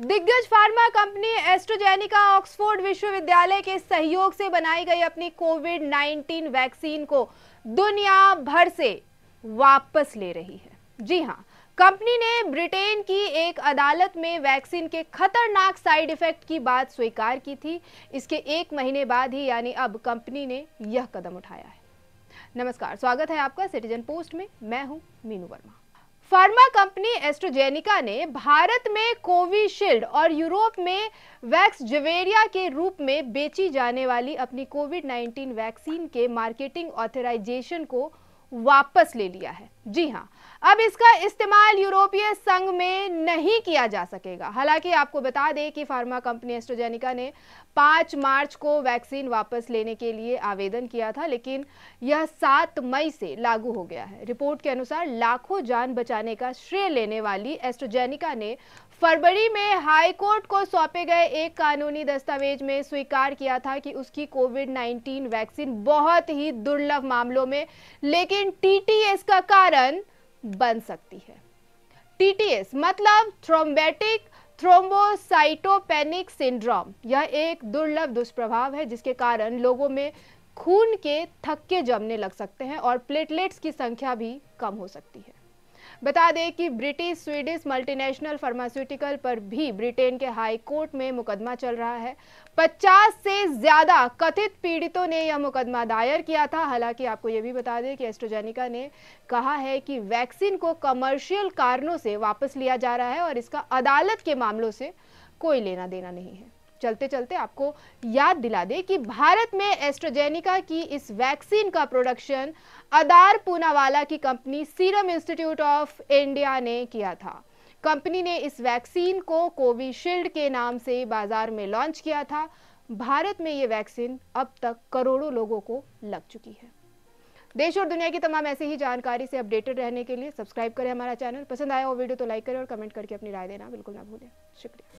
दिग्गज pharma company AstraZeneca Oxford विश्वविद्यालय के सहयोग से बनाई गई अपनी कोविड 19 वैक्सीन को दुनिया भर से वापस ले रही है जी हाँ कंपनी ने ब्रिटेन की एक अदालत में वैक्सीन के खतरनाक साइड इफेक्ट की बात स्वीकार की थी इसके एक महीने बाद ही यानी अब कंपनी ने यह कदम उठाया है नमस्कार स्वागत है आपका सिटीजन पोस्ट में मैं हूं Meenu Verma pharma company AstraZeneca ने भारत में कोविशील्ड और यूरोप में वैक्स जवेरिया के रूप में बेची जाने वाली अपनी कोविड 19 वैक्सीन के मार्केटिंग ऑथराइजेशन को वापस ले लिया है जी हाँ अब इसका इस्तेमाल यूरोपीय संघ में नहीं किया जा सकेगा हालांकि आपको बता दें कि फार्मा कंपनी एस्ट्रोजेनिका ने 5 मार्च को वैक्सीन वापस लेने के लिए आवेदन किया था लेकिन यह 7 मई से लागू हो गया है रिपोर्ट के अनुसार लाखों जान बचाने का श्रेय लेने वाली एस्ट्रोजेनिका ने फरवरी में हाईकोर्ट को सौंपे गए एक कानूनी दस्तावेज में स्वीकार किया था कि उसकी कोविड नाइन्टीन वैक्सीन बहुत ही दुर्लभ मामलों में लेकिन लेकिन टीटीएस का कारण बन सकती है टीटीएस मतलब थ्रोम्बेटिक थ्रोम्बोसाइटोपेनिक सिंड्रोम यह एक दुर्लभ दुष्प्रभाव है जिसके कारण लोगों में खून के थक्के जमने लग सकते हैं और प्लेटलेट्स की संख्या भी कम हो सकती है बता दें कि ब्रिटिश स्वीडिश मल्टीनेशनल फार्मास्यूटिकल पर भी ब्रिटेन के हाई कोर्ट में मुकदमा चल रहा है 50 से ज़्यादा कथित पीड़ितों ने यह मुकदमा दायर किया था हालांकि आपको यह भी बता दें कि एस्ट्रोजेनिका ने कहा है कि वैक्सीन को कमर्शियल कारणों से वापस लिया जा रहा है और इसका अदालत के मामलों से कोई लेना देना नहीं है चलते चलते आपको याद दिला दे कि भारत में एस्ट्रोजेनिका की इस वैक्सीन का प्रोडक्शन अदार पूनावाला की company Serum Institute of India ने किया था कंपनी ने इस वैक्सीन को कोविशील्ड के नाम से बाजार में लॉन्च किया था भारत में ये वैक्सीन अब तक करोड़ों लोगों को लग चुकी है देश और दुनिया की तमाम ऐसी ही जानकारी से अपडेटेड रहने के लिए सब्सक्राइब करें हमारा चैनल पसंद आया हो वीडियो तो लाइक करें और कमेंट करके अपनी राय देना बिल्कुल ना भूलें शुक्रिया